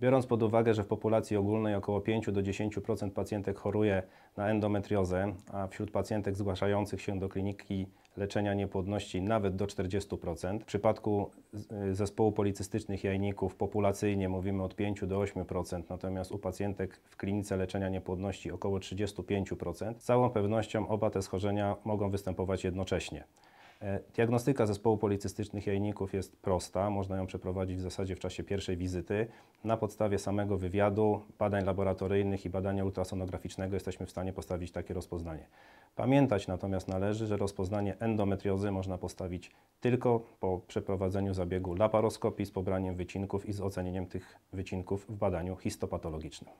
Biorąc pod uwagę, że w populacji ogólnej około 5 do 10% pacjentek choruje na endometriozę, a wśród pacjentek zgłaszających się do kliniki leczenia niepłodności nawet do 40%, w przypadku y, zespołu policystycznych jajników populacyjnie mówimy od 5 do 8%, natomiast u pacjentek w klinice leczenia niepłodności około 35%, z całą pewnością oba te schorzenia mogą występować jednocześnie. E, diagnostyka zespołu policystycznych jajników jest prosta. Można ją przeprowadzić w zasadzie w czasie pierwszej wizyty. Na podstawie samego wywiadu, badań laboratoryjnych i badania ultrasonograficznego jesteśmy w stanie postawić takie rozpoznanie. Pamiętać natomiast należy, że rozpoznanie endometriozy można postawić tylko po przeprowadzeniu zabiegu laparoskopii z pobraniem wycinków i z ocenieniem tych wycinków w badaniu histopatologicznym.